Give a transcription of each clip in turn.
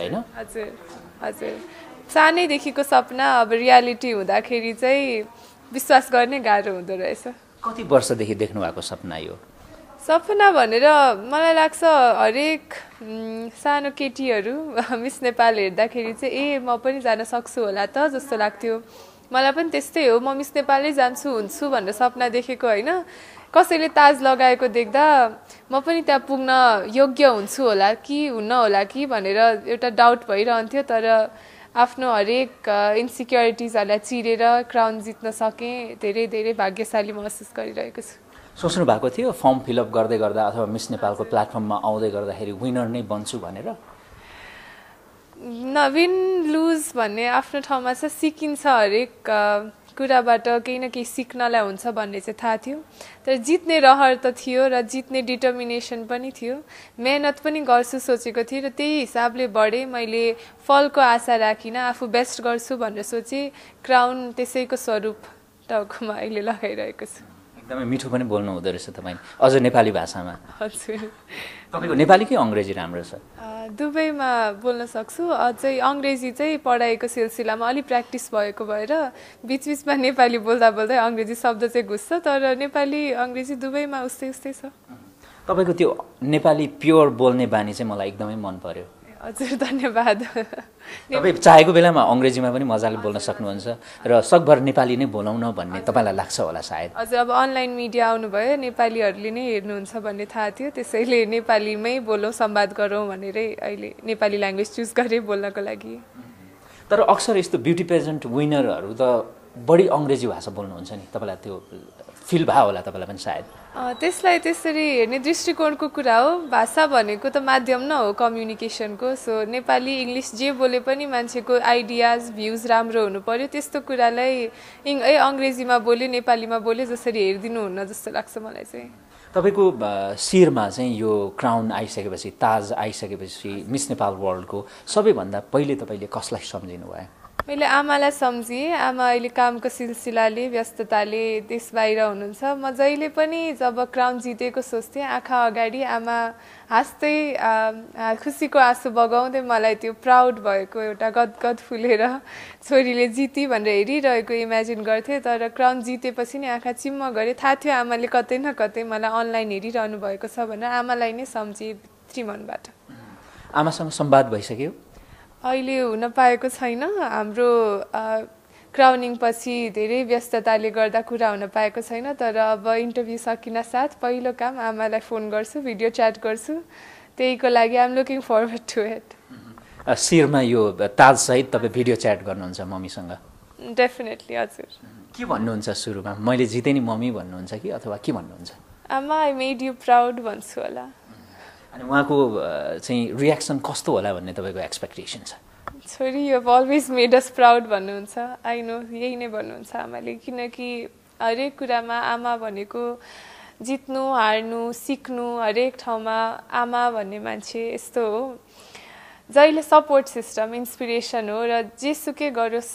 होइन हजुर हजुर सानैदेखिको सपना अब रियालिटी हुँदाखेरि चाहिँ विश्वास गर्ने गाह्रो हुँदो रहेछ कति वर्षदेखि देख्नु भएको सपना यो सपना भनेर मलाई लाग्छ हरेक सानो केटीहरू मिस नेपाल हेर्दाखेरि चाहिँ ए म पनि जान सक्छु होला त जस्तो लाग्थ्यो मलाई पनि त्यस्तै हो म मिस नेपालै जान्छु हुन्छु भनेर सपना देखेको होइन कसैले ताज लगाएको देख्दा म पनि त्यहाँ पुग्न योग्य हुन्छु होला कि हुन्न होला कि भनेर एउटा डाउट भइरहन्थ्यो तर आफ्नो हरेक इन्सिक्योरिटिजहरूलाई चिरेर क्राउन जित्न सकेँ धेरै धेरै भाग्यशाली महसुस गरिरहेको छु सोच्नु भएको थियो फर्म फिलअप गर्दै गर्दा अथवा मिस नेपालको प्लेटफर्ममा आउँदै गर्दाखेरि विनर नै बन्छु भनेर न विन लुज भन्ने आफ्नो ठाउँमा छ सिकिन्छ हरेक कुराबाट केही न केही सिक्नलाई हुन्छ भन्ने चाहिँ थाहा थियो तर जित्ने रहर त थियो र जित्ने डिटर्मिनेसन पनि थियो मेहनत पनि गर्छु सोचेको थिएँ र त्यही हिसाबले बढेँ मैले फलको आशा राखिनँ आफू बेस्ट गर्छु भनेर सोचेँ क्राउन त्यसैको स्वरूप टाउकोमा अहिले लगाइरहेको छु एकदमै मिठो पनि बोल्नु हुँदो रहेछ तपाईँ अझ नेपाली भाषामा हजुर तपाईँको नेपाली कि अङ्ग्रेजी राम्रो छ दुबईमा बोल्न सक्छु अझै अङ्ग्रेजी चाहिँ पढाइको सिलसिलामा अलिक प्र्याक्टिस भएको भएर बिचबिचमा नेपाली बोल्दा बोल्दै अङ्ग्रेजी शब्द चाहिँ घुस्छ तर नेपाली अङ्ग्रेजी दुबईमा उस्तै उस्तै छ तपाईँको त्यो नेपाली प्योर बोल्ने बानी चाहिँ मलाई एकदमै मन पर्यो हजुर धन्यवाद तपाईँ चाहेको बेलामा अङ्ग्रेजीमा पनि मजाले बोल्न सक्नुहुन्छ र सकभर नेपाली नै बोलाउन भन्ने तपाईँलाई लाग्छ होला सायद हजुर अब अनलाइन मिडिया आउनुभयो नेपालीहरूले नै हेर्नुहुन्छ भन्ने थाहा थियो त्यसैले नेपालीमै बोलौँ संवाद गरौँ भनेरै अहिले नेपाली ल्याङ्ग्वेज चुज गरेँ बोल्नको लागि तर अक्सर यस्तो ब्युटी प्रेजेन्ट विनरहरू त बढी अङ्ग्रेजी भाषा बोल्नुहुन्छ नि तपाईँलाई त्यो फिल भयो होला तपाईँलाई पनि सायद त्यसलाई त्यसरी हेर्ने दृष्टिकोणको कुरा हो भाषा भनेको त माध्यम न हो कम्युनिकेसनको सो नेपाली इङ्ग्लिस जे बोले पनि मान्छेको आइडियाज भ्युज राम्रो हुनु पऱ्यो त्यस्तो कुरालाई इङ ए अङ्ग्रेजीमा बोले नेपालीमा बोले जसरी हेरिदिनु हुन्न जस्तो लाग्छ मलाई चाहिँ तपाईँको शिरमा चाहिँ यो क्राउन आइसकेपछि ताज आइसकेपछि मिस नेपाल वर्ल्डको सबैभन्दा पहिले तपाईँले कसलाई सम्झिनु भयो मैले आमालाई सम्झेँ आमा अहिले कामको सिलसिलाले व्यस्तताले देश बाहिर हुनुहुन्छ म जहिले पनि जब क्राउन जितेको सोच्थेँ आँखा अगाडि आमा हाँस्दै खुसीको आँसु बगाउँदै मलाई त्यो प्राउड भएको एउटा गदगद फुलेर छोरीले जिती भनेर हेरिरहेको इमेजिन गर्थेँ तर क्राउन जितेपछि नि आँखा चिम्म गरेँ थाहा थियो आमाले कतै न कतै मलाई अनलाइन हेरिरहनु भएको छ भनेर आमालाई नै सम्झेँ भित्री मनबाट आमासँग सम्वाद भइसक्यो अहिले हुन पाएको छैन हाम्रो क्राउनिङ पछि धेरै व्यस्तताले गर्दा कुरा हुन पाएको छैन तर अब इन्टरभ्यू सकिन साथ पहिलो काम आमालाई फोन गर्छु भिडियो च्याट गर्छु त्यहीको लागि I'm looking forward to it शिरमा यो ताजसहित तपाईँ भिडियो च्याट गर्नुहुन्छ मम्मीसँग डेफिनेटली हजुर के भन्नुहुन्छ सुरुमा मैले जितेँ नि मम्मी भन्नुहुन्छ कि अथवा के भन्नुहुन्छ आमा आई मेड यु प्राउड भन्छु होला अनि उहाँको चाहिँ रियाक्सन कस्तो होला भन्ने तपाईँको एक्सपेक्टेसन छ छोरी you always made us proud भन्नुहुन्छ आई नो यही नै भन्नुहुन्छ आमाले किनकि हरेक कुरामा आमा भनेको जित्नु हार्नु सिक्नु हरेक ठाउँमा आमा भन्ने मान्छे यस्तो हो जहिले सपोर्ट सिस्टम इन्सपिरेसन हो र जेसुकै गरोस्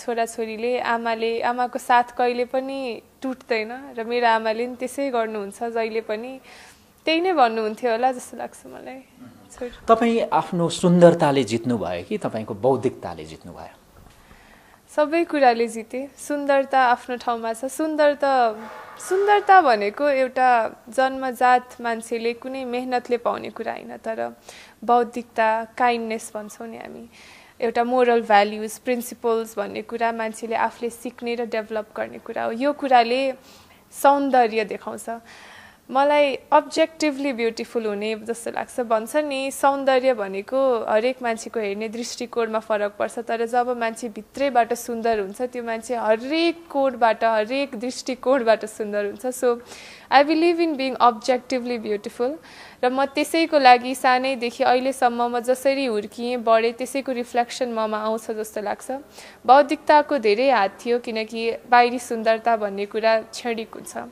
छोराछोरीले आमाले आमाको साथ कहिले पनि टुट्दैन र मेरो आमाले पनि त्यसै गर्नुहुन्छ जहिले पनि त्यही नै भन्नुहुन्थ्यो होला जस्तो लाग्छ मलाई तपाईँ आफ्नो सुन्दरताले जित्नुभयो कि तपाईँको बौद्धिकताले जित्नुभयो सबै कुराले जिते सुन्दरता आफ्नो ठाउँमा छ सुन्दर त सुन्दरता भनेको एउटा जन्मजात मान्छेले कुनै मेहनतले पाउने कुरा होइन तर बौद्धिकता काइन्डनेस भन्छौँ नि हामी एउटा मोरल भ्याल्युज प्रिन्सिपल्स भन्ने कुरा मान्छेले आफूले सिक्ने र डेभलप गर्ने कुरा हो यो कुराले सौन्दर्य देखाउँछ मलाई अब्जेक्टिभली ब्युटिफुल हुने जस्तो लाग्छ भन्छ नि सौन्दर्य भनेको हरेक मान्छेको हेर्ने दृष्टिकोणमा फरक पर्छ तर जब मान्छे भित्रैबाट सुन्दर हुन्छ त्यो मान्छे हरेक कोडबाट हरेक दृष्टिकोणबाट सुन्दर हुन्छ so I believe in being objectively beautiful र म त्यसैको लागि सानैदेखि अहिलेसम्म म जसरी हुर्किएँ बढेँ त्यसैको रिफ्लेक्सन ममा आउँछ जस्तो लाग्छ बौद्धिकताको धेरै हात थियो किनकि बाहिरी सुन्दरता भन्ने कुरा क्षणिक हुन्छ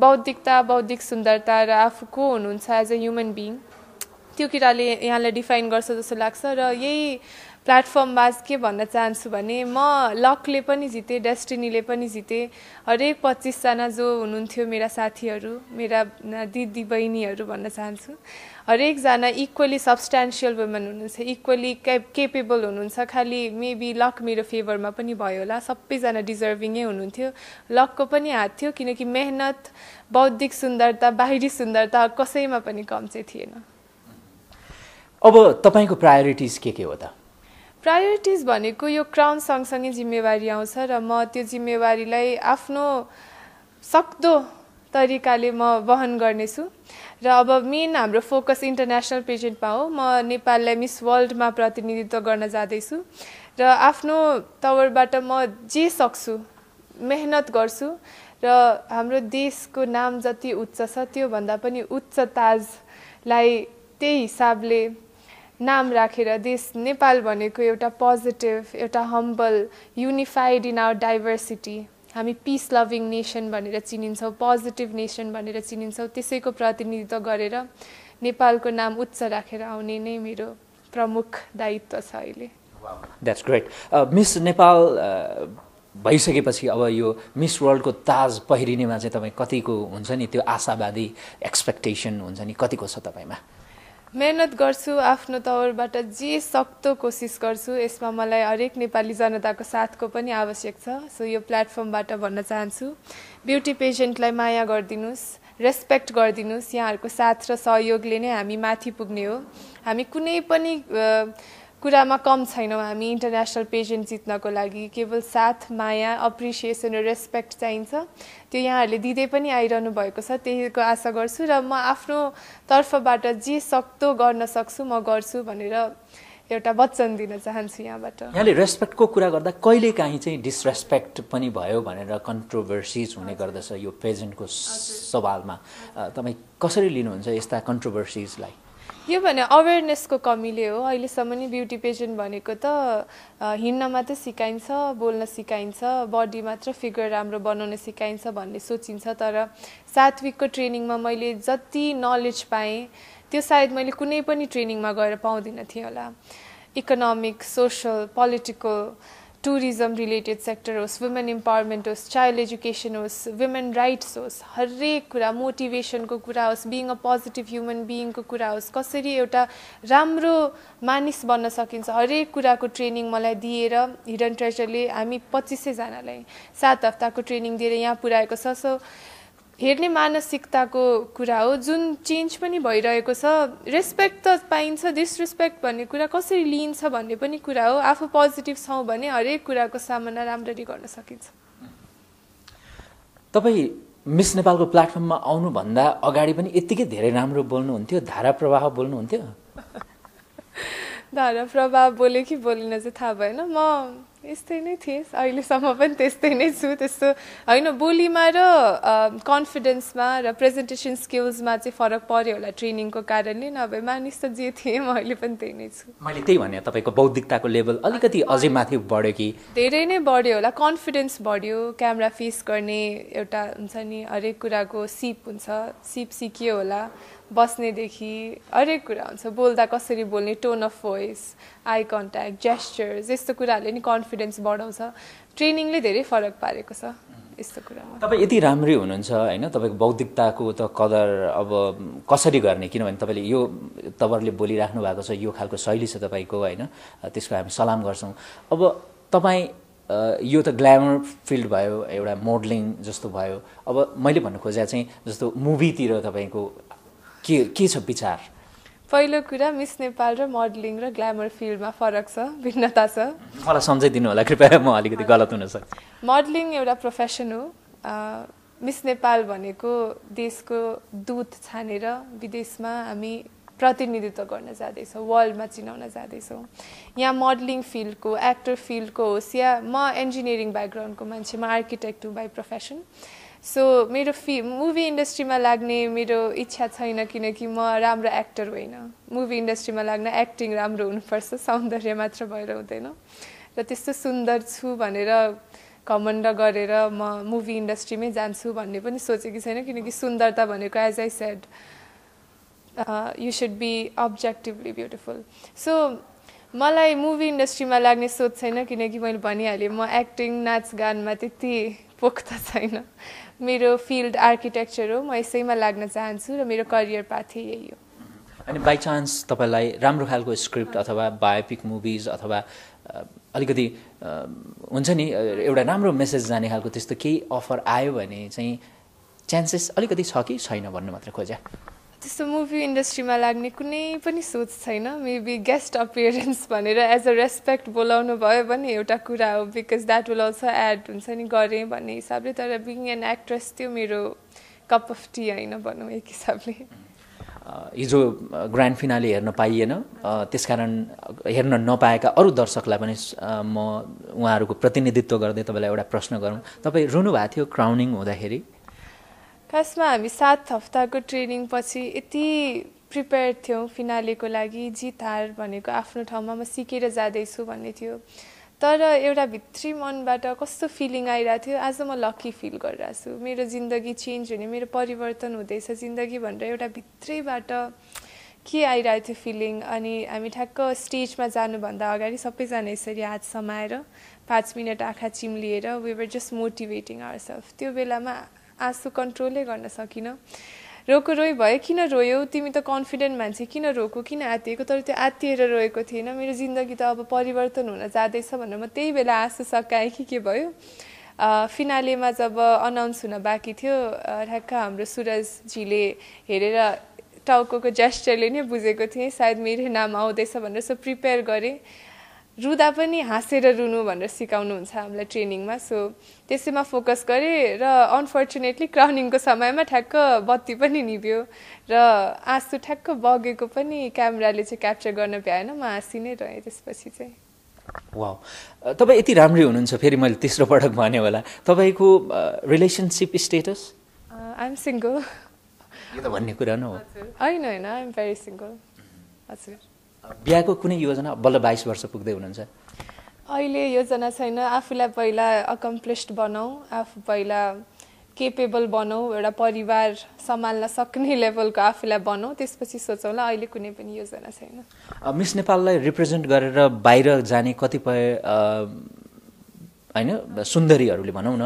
बौद्धिकता बौद्धिक सुन्दरता र आफू को हुनुहुन्छ एज अ ह्युमन बिङ त्यो किराले यहाँलाई डिफाइन गर्छ जस्तो लाग्छ र यही प्लेटफर्ममा के भन्न चाहन्छु भने म लकले पनि जितेँ डेस्टिनीले पनि जितेँ हरेक पच्चिसजना जो हुनुहुन्थ्यो मेरा साथीहरू मेरा दिदी बहिनीहरू भन्न चाहन्छु हरेकजना इक्वली सब्सट्यान्सियल वुमेन हुनुहुन्छ इक्वली केपेबल हुनुहुन्छ खालि मेबी लक मेरो फेभरमा पनि भयो होला सबैजना डिजर्भिङै हुनुहुन्थ्यो लकको पनि हात थियो किनकि मेहनत बौद्धिक सुन्दरता बाहिरी सुन्दरता कसैमा पनि कम चाहिँ थिएन अब तपाईँको प्रायोरिटिज के के हो त प्रायोरिटिज भनेको यो क्राउन सँगसँगै जिम्मेवारी आउँछ र म त्यो जिम्मेवारीलाई आफ्नो सक्दो तरिकाले म वहन गर्नेछु र अब मेन हाम्रो फोकस इन्टरनेसनल पेजेन्टमा हो म नेपाललाई मिस वर्ल्डमा प्रतिनिधित्व गर्न जाँदैछु र आफ्नो तवरबाट म जे सक्छु मेहनत गर्छु र हाम्रो देशको नाम जति उच्च छ त्योभन्दा पनि उच्च ताजलाई त्यही हिसाबले नाम राखेर देश नेपाल भनेको एउटा पोजिटिभ एउटा humble unified in our diversity हामी पिस लभिङ नेसन भनेर चिनिन्छौँ पोजिटिभ नेसन भनेर चिनिन्छौँ त्यसैको प्रतिनिधित्व गरेर नेपालको नाम उच्च राखेर आउने नै मेरो प्रमुख दायित्व छ अहिले द्याट्स ग्रेट मिस नेपाल भइसकेपछि अब यो मिस वर्ल्डको ताज पहिरिनेमा चाहिँ तपाईँ कतिको हुन्छ नि त्यो आशावादी एक्सपेक्टेसन हुन्छ नि कतिको छ तपाईँमा मेहनत गर्छु आफ्नो तौरबाट जे सक्दो कोसिस गर्छु यसमा मलाई हरेक नेपाली जनताको साथको पनि आवश्यक छ सो यो प्लेटफर्मबाट भन्न चाहन्छु ब्युटी पेसेन्टलाई माया गरिदिनुहोस् रेस्पेक्ट गरिदिनुहोस् यहाँहरूको साथ र सहयोगले नै हामी माथि पुग्ने हो हामी कुनै पनि कुरामा कम छैनौँ हामी इन्टरनेसनल पेजेन्ट जित्नको लागि केवल साथ माया अप्रिसिएसन र रेस्पेक्ट चाहिन्छ त्यो यहाँहरूले दिँदै पनि आइरहनु भएको छ त्यहीको आशा गर्छु र म आफ्नो तर्फबाट जे सक्दो गर्न सक्छु म गर्छु भनेर एउटा वचन दिन चाहन्छु यहाँबाट यहाँले रेस्पेक्टको कुरा गर्दा कहिले काहीँ चाहिँ डिसरेस्पेक्ट पनि भयो भनेर कन्ट्रोभर्सिज हुने गर्दछ यो पेजेन्टको सवालमा तपाईँ कसरी लिनुहुन्छ यस्ता कन्ट्रोभर्सिजलाई यो भने अवेरनेसको कमीले हो अहिलेसम्म नि ब्युटी पेजेन्ट भनेको त हिँड्न मात्रै सिकाइन्छ बोल्न सिकाइन्छ बडी मात्र फिगर राम्रो बनाउन सिकाइन्छ भन्ने सोचिन्छ तर सात विकको ट्रेनिङमा मैले जति नलेज पाएँ त्यो सायद मैले कुनै पनि ट्रेनिङमा गएर पाउँदिनँ थिएँ होला economic social political tourism related sector होस् वुमेन इम्पावरमेन्ट होस् चाइल्ड एजुकेसन होस् वुमेन राइट्स होस् हरेक कुरा मोटिभेसनको कुरा होस् बिङ अ पोजिटिभ ह्युमन बिइङको कुरा होस् कसरी एउटा राम्रो मानिस बन्न सकिन्छ हरेक कुराको ट्रेनिङ मलाई दिएर हिडन ट्रेजरले हामी पच्चिसैजनालाई सात हप्ताको ट्रेनिङ दिएर यहाँ पुऱ्याएको छ सो हेर्ने मानसिकताको कुरा हो जुन चेन्ज पनि भइरहेको छ रेस्पेक्ट त पाइन्छ डिसरेस्पेक्ट भन्ने कुरा कसरी लिइन्छ भन्ने पनि कुरा हो आफू पोजिटिभ छौँ भने हरेक कुराको सामना राम्ररी गर्न सकिन्छ तपाईँ मिस नेपालको प्लेटफर्ममा आउनुभन्दा अगाडि पनि यत्तिकै धेरै राम्रो बोल्नुहुन्थ्यो धारा प्रवाह बोल्नुहुन्थ्यो धारा प्रवाह बोले कि बोलेन चाहिँ थाहा भएन म यस्तै नै थिएँ अहिलेसम्म पनि त्यस्तै नै छु त्यस्तो होइन बोलीमा र कन्फिडेन्समा र प्रेजेन्टेसन स्किल्समा चाहिँ फरक पऱ्यो होला ट्रेनिङको कारणले नभए मानिस त जे थिएँ अहिले पनि त्यही नै छु मैले त्यही भने तपाईँको बौद्धिकताको लेभल अलिकति अझै माथि बढ्यो कि धेरै नै बढ्यो होला कन्फिडेन्स बढ्यो क्यामेरा फेस गर्ने एउटा हुन्छ नि हरेक कुराको सिप हुन्छ सिप सिकियो होला बस्नेदेखि हरेक कुरा हुन्छ बोल्दा कसरी बोल्ने tone of voice eye contact gestures यस्तो कुराहरूले नि कन्फिडेन्स बढाउँछ ट्रेनिङले धेरै फरक पारेको छ यस्तो कुरामा तपाईँ यति राम्रै हुनुहुन्छ होइन तपाईँको बौद्धिकताको त कदर अब कसरी गर्ने किनभने तपाईँले यो तपाईँहरूले बोलिराख्नु भएको छ यो खालको शैली छ तपाईँको होइन त्यसको हामी सलाम गर्छौँ अब तपाईँ यो त ग्ल्यामर फिल्ड भयो एउटा मोडलिङ जस्तो भयो अब मैले भन्नु खोजेको चाहिँ जस्तो मुभीतिर तपाईँको के के छ विचार पहिलो कुरा मिस नेपाल र मोडलिङ र ग्ल्यामर फिल्डमा फरक छ भिन्नता छ मलाई सम्झाइदिनु होला कृपया म अलिकति गलत हुन सक्छु मोडलिङ एउटा प्रोफेसन हो मिस नेपाल भनेको देशको दुध छानेर विदेशमा हामी प्रतिनिधित्व गर्न जाँदैछौँ वर्ल्डमा चिनाउन जाँदैछौँ यहाँ मोडलिङ फिल्डको एक्टर फिल्डको होस् या म इन्जिनियरिङ ब्याकग्राउन्डको मान्छे म आर्किटेक्ट हुँ बाई प्रोफेसन सो मेरो फि मुभी इन्डस्ट्रीमा लाग्ने मेरो इच्छा छैन किनकि म राम्रो एक्टर होइन मुभी इन्डस्ट्रीमा लाग्न एक्टिङ राम्रो हुनुपर्छ सौन्दर्य मात्र भएर हुँदैन र त्यस्तो सुन्दर छु भनेर घमण्ड गरेर म मुभी इन्डस्ट्रीमै जान्छु भन्ने पनि सोचेकी छैन किनकि सुन्दरता भनेको as I said you should be objectively beautiful so मलाई मुभी इन्डस्ट्रीमा लाग्ने सोच छैन किनकि मैले भनिहालेँ म एक्टिङ नाचगानमा त्यति पोख्त छैन मेरो फिल्ड आर्किटेक्चर हो म यसैमा लाग्न चाहन्छु र मेरो करियर पाथे यही हो अनि बाई चान्स तपाईँलाई राम्रो खालको स्क्रिप्ट अथवा बायोपिक मुभिज अथवा अलिकति हुन्छ नि एउटा राम्रो मेसेज जाने खालको त्यस्तो केही अफर आयो भने चाहिँ चान्सेस अलिकति छ कि छैन भन्नु मात्र खोज्या त्यस्तो मुभी इन्डस्ट्रीमा लाग्ने कुनै पनि सोच छैन मेबी गेस्ट अपियरेन्स भनेर एज अ रेस्पेक्ट बोलाउनु भयो भने एउटा कुरा हो because that will also add हुन्छ नि गरेँ भन्ने हिसाबले तर बिङ एन एक्ट्रेस त्यो मेरो कप अफ टी होइन भनौँ एक हिसाबले हिजो ग्रान्ड फिनाले हेर्न पाइएन त्यसकारण हेर्न नपाएका अरू दर्शकलाई पनि म उहाँहरूको प्रतिनिधित्व गर्दै तपाईँलाई एउटा प्रश्न गरौँ तपाईँ रुनु भएको थियो क्राउनिङ हुँदाखेरि खासमा हामी सात हप्ताको ट्रेनिङ पछि यति प्रिपेयर थियौँ फिनालेको लागि जित हार भनेको आफ्नो ठाउँमा म सिकेर जाँदैछु भन्ने थियो तर एउटा भित्री मनबाट कस्तो फिलिङ आइरहेको थियो आज म लक्की फिल गरिरहेको छु मेरो जिन्दगी चेन्ज हुने मेरो परिवर्तन हुँदैछ जिन्दगी भनेर एउटा भित्रैबाट के आइरहेको थियो फिलिङ अनि हामी ठ्याक्क स्टेजमा जानुभन्दा अगाडि सबैजना यसरी हात समाएर पाँच मिनट आँखा चिम्लिएर we were just motivating our self त्यो बेलामा आँसु कन्ट्रोलै गर्न सकिनँ रोको रोइ भयो किन रोयौ तिमी त कन्फिडेन्ट मान्छे किन रोको किन आत्तिएको तर त्यो आत्तिएर रोएको थिएन मेरो जिन्दगी त अब परिवर्तन हुन जाँदैछ भनेर म त्यही बेला आँसु सकाएँ कि के भयो फिनालेमा जब अनाउन्स हुन बाँकी थियो ठ्याक्क हाम्रो सुरजजीले हेरेर टाउको जेस्टरले नै बुझेको थिएँ सायद मेरो नाम आउँदैछ भनेर सो प्रिपेयर गरेँ रुँदा पनि हाँसेर रुनु भनेर सिकाउनुहुन्छ हामीलाई ट्रेनिङमा सो त्यसैमा फोकस गरेँ र अनफर्चुनेटली क्राउनिङको समयमा ठ्याक्क बत्ती पनि निभ्यो र आँसु ठ्याक्क बगेको पनि क्यामेराले चाहिँ क्याप्चर गर्न भ्याएन म हाँसी नै रहेँ त्यसपछि चाहिँ वा तपाईँ यति राम्रै हुनुहुन्छ फेरि मैले तेस्रो पटक भने होला तपाईँको रिलेसनसिप स्टेटस आइएम सिङ्गल भन्ने कुरा नै होइन होइन आइएम भेरी सिङ्गल हजुर बिहाको कुनै योजना बल्ल बाइस वर्ष पुग्दै हुनुहुन्छ अहिले योजना छैन आफूलाई पहिला अकम्प्लिस्ड बनाऊ आफू पहिला केपेबल बनाऊ एउटा परिवार सम्हाल्न सक्ने लेभलको आफूलाई बनाऊ त्यसपछि सोचौँला अहिले कुनै पनि योजना छैन मिस नेपाललाई रिप्रेजेन्ट गरेर बाहिर जाने कतिपय होइन सुन्दरीहरूले भनौँ न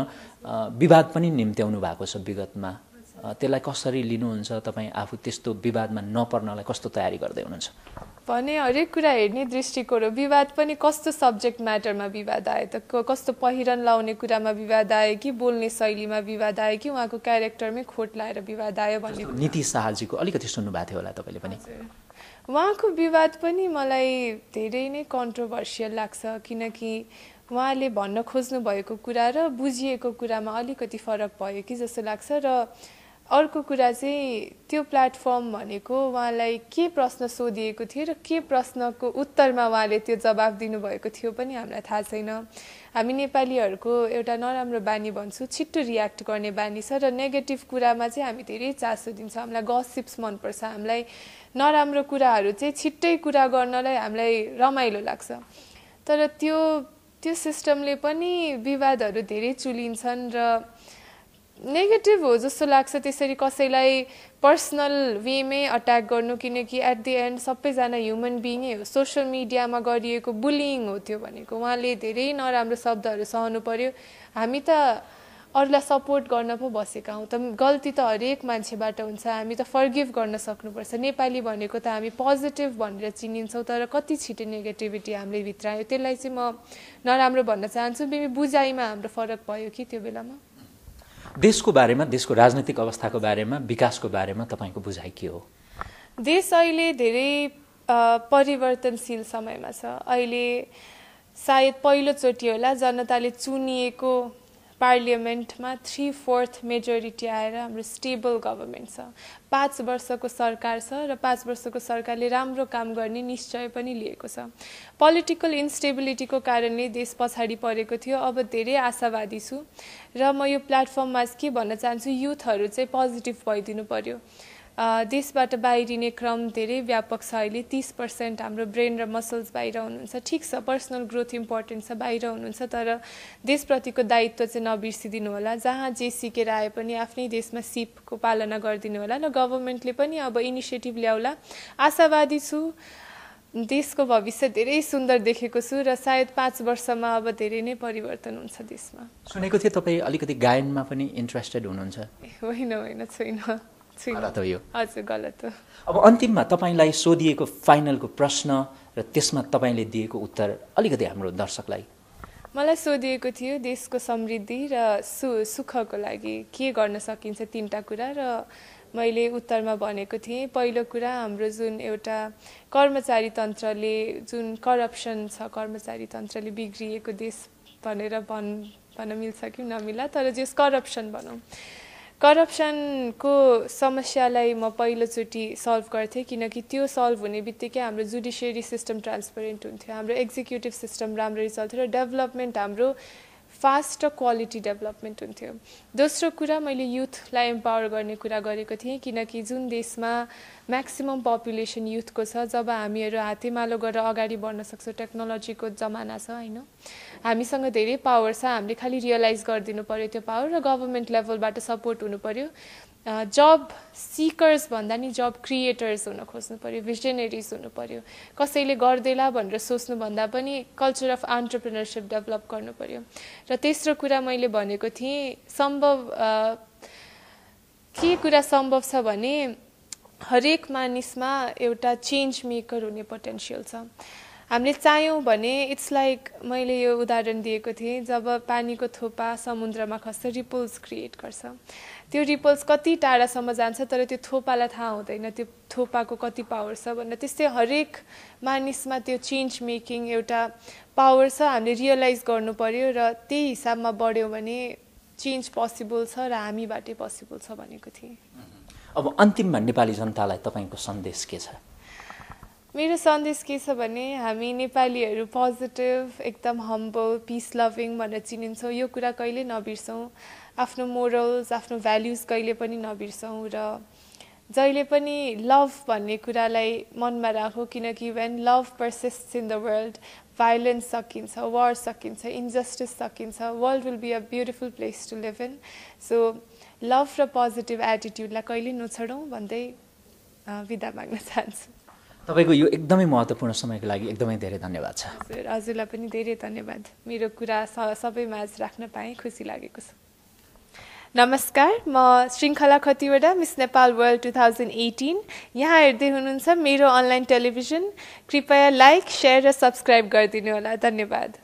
विवाद पनि निम्त्याउनु भएको छ विगतमा त्यसलाई कसरी लिनुहुन्छ तपाईँ आफू त्यस्तो विवादमा नपर्नलाई कस्तो तयारी गर्दै हुनुहुन्छ भने हरेक कुरा हेर्ने दृष्टिकोण हो विवाद पनि कस्तो सब्जेक्ट म्याटरमा विवाद आयो त कस्तो पहिरन लाउने कुरामा विवाद आयो कि बोल्ने शैलीमा विवाद आयो कि उहाँको क्यारेक्टरमै खोट लाएर विवाद आयो भन्ने नीति शाहजीको अलिकति सुन्नुभएको थियो होला तपाईँले पनि उहाँको विवाद पनि मलाई धेरै नै कन्ट्रोभर्सियल लाग्छ किनकि उहाँले भन्न खोज्नु भएको कुरा र बुझिएको कुरामा अलिकति फरक भयो कि जस्तो लाग्छ र अर्को कुरा चाहिँ त्यो प्लेटफर्म भनेको उहाँलाई के प्रश्न सोधिएको थियो र के प्रश्नको उत्तरमा उहाँले त्यो जवाब दिनुभएको थियो पनि हामीलाई थाहा छैन हामी नेपालीहरूको एउटा नराम्रो बानी भन्छु छिट्टो रियाक्ट गर्ने बानी छ र नेगेटिभ कुरामा चाहिँ हामी धेरै चासो दिन्छौँ हामीलाई गसिप्स मनपर्छ हामीलाई नराम्रो कुराहरू चाहिँ छिट्टै कुरा गर्नलाई हामीलाई रमाइलो लाग्छ तर त्यो त्यो सिस्टमले पनि विवादहरू धेरै चुलिन्छन् र नेगेटिभ हो जस्तो लाग्छ त्यसरी कसैलाई पर्सनल वेमै अट्याक गर्नु किनकि एट दि एन्ड सबैजना ह्युमन बिङै हो सोसियल मिडियामा गरिएको बुलिङ हो त्यो भनेको उहाँले धेरै नराम्रो शब्दहरू सहनु पऱ्यो हामी त अरूलाई सपोर्ट गर्न पो बसेका हौँ त गल्ती त हरेक मान्छेबाट हुन्छ हामी त फर्गिभ गर्न सक्नुपर्छ नेपाली भनेको त हामी पोजिटिभ भनेर चिनिन्छौँ तर कति छिटो नेगेटिभिटी हामीले भित्र आयो त्यसलाई चाहिँ म नराम्रो भन्न चाहन्छु बिमी बुझाइमा हाम्रो फरक भयो कि त्यो बेलामा देशको बारेमा देशको राजनैतिक अवस्थाको बारेमा विकासको बारेमा तपाईँको बुझाइ के हो देश अहिले धेरै परिवर्तनशील समयमा छ अहिले सायद पहिलोचोटि होला जनताले चुनिएको पार्लियामेन्टमा थ्री फोर्थ मेजोरिटी आएर हाम्रो स्टेबल गभर्मेन्ट छ पाँच वर्षको सरकार छ र पाँच वर्षको सरकारले राम्रो काम गर्ने निश्चय पनि लिएको छ पोलिटिकल इन्स्टेबिलिटीको कारणले देश पछाडि परेको थियो अब धेरै आशावादी छु र म यो प्लेटफर्ममा के भन्न चाहन्छु युथहरू चाहिँ पोजिटिभ भइदिनु पर्यो देशबाट बाहिरिने क्रम धेरै व्यापक छ अहिले तिस पर्सेन्ट हाम्रो ब्रेन र मसल्स बाहिर हुनुहुन्छ ठिक छ पर्सनल ग्रोथ इम्पोर्टेन्ट छ बाहिर हुनुहुन्छ तर देशप्रतिको दायित्व चाहिँ नबिर्सिदिनु होला जहाँ जे सिकेर आए पनि आफ्नै देशमा सिपको पालना गरिदिनु होला र गभर्मेन्टले पनि अब इनिसिएटिभ ल्याउला आशावादी छु देशको भविष्य धेरै सुन्दर देखेको छु र सायद पाँच वर्षमा अब धेरै नै परिवर्तन हुन्छ देशमा सुनेको थिएँ तपाईँ अलिकति गायनमा पनि इन्ट्रेस्टेड हुनुहुन्छ होइन होइन छुइनँ गलत हो यो हजुर गलत हो अब अन्तिममा तपाईँलाई सोधिएको फाइनलको प्रश्न र त्यसमा तपाईँले दिएको उत्तर अलिकति हाम्रो दर्शकलाई मलाई सोधिएको थियो देशको समृद्धि र सु सुखको लागि के गर्न सकिन्छ तिनवटा कुरा र मैले उत्तरमा भनेको थिएँ पहिलो कुरा हाम्रो जुन एउटा कर्मचारी तन्त्रले जुन करप्सन छ कर्मचारी तन्त्रले बिग्रिएको देश भनेर भन् भन्न मिल्छ कि नमिला तर जस करप्सन भनौँ करप्सनको समस्यालाई म पहिलोचोटि सल्भ गर्थेँ किनकि त्यो सल्भ हुने बित्तिकै हाम्रो जुडिसियरी सिस्टम ट्रान्सपेरेन्ट हुन्थ्यो हाम्रो एक्जिक्युटिभ सिस्टम राम्ररी चल्थ्यो र डेभलपमेन्ट हाम्रो फास्ट क्वालिटी डेभलपमेन्ट हुन्थ्यो दोस्रो कुरा मैले युथलाई एम्पावर गर्ने कुरा गरेको थिएँ किनकि जुन देशमा म्याक्सिमम् पपुलेसन युथको छ जब हामीहरू हातेमालो गरेर अगाडि बढ्न सक्छौँ टेक्नोलोजीको जमाना छ होइन हामीसँग धेरै पावर छ हामीले खालि रियलाइज गरिदिनु पऱ्यो त्यो पावर र गभर्मेन्ट लेभलबाट सपोर्ट हुनु पऱ्यो जब सिकर्स भन्दा नि जब क्रिएटर्स हुन खोज्नु पऱ्यो भिजनरिज हुनु पऱ्यो कसैले गर्दैला भनेर सोच्नुभन्दा पनि कल्चर अफ अन्टरप्रिनरसिप डेभलप गर्नु पऱ्यो र तेस्रो कुरा मैले भनेको थिएँ सम्भव के कुरा सम्भव छ भने हरेक मानिसमा एउटा चेन्ज मेकर हुने पोटेन्सियल छ हामीले चाह्यौँ भने इट्स लाइक मैले यो उदाहरण दिएको थिएँ जब पानीको थोपा समुद्रमा खस्छ रिपल्स क्रिएट गर्छ त्यो रिपल्स कति टाढासम्म जान्छ तर त्यो थोपालाई थाहा हुँदैन त्यो थोपाको कति पावर छ भनेर त्यस्तै हरेक मानिसमा त्यो चेन्ज मेकिङ एउटा पावर छ हामीले रियलाइज गर्नु पऱ्यो र त्यही हिसाबमा बढ्यो भने चेन्ज पोसिबल छ र हामीबाटै पोसिबल छ भनेको थिएँ अब अन्तिममा नेपाली जनतालाई तपाईँको सन्देश के छ मेरो सन्देश के छ भने हामी नेपालीहरू पोजिटिभ एकदम हम्बल पिस लभिङ भनेर चिनिन्छौँ यो कुरा कहिले नबिर्सौँ आफ्नो मोरल्स आफ्नो भ्याल्युज कहिले पनि नबिर्सौँ र जहिले पनि लभ भन्ने कुरालाई मनमा राखौँ किनकि when love persist in the world violence सकिन्छ वार सकिन्छ इन्जस्टिस सकिन्छ world will be a beautiful place to live in so love र पोजिटिभ एटिट्युडलाई कहिले नछोडौँ भन्दै विदा माग्न चाहन्छु तपाईँको यो एकदमै महत्त्वपूर्ण समयको लागि एकदमै धेरै धन्यवाद छ हजुर हजुरलाई पनि धेरै धन्यवाद मेरो कुरा सबै माझ राख्न पाएँ खुसी लागेको छ नमस्कार म Shrinkhala Khatiwada Miss Nepal World two thousand eighteen यहाँ हेर्दै हुनुहुन्छ मेरो अनलाइन टेलिभिजन कृपया लाइक सेयर र सब्सक्राइब गरिदिनु होला धन्यवाद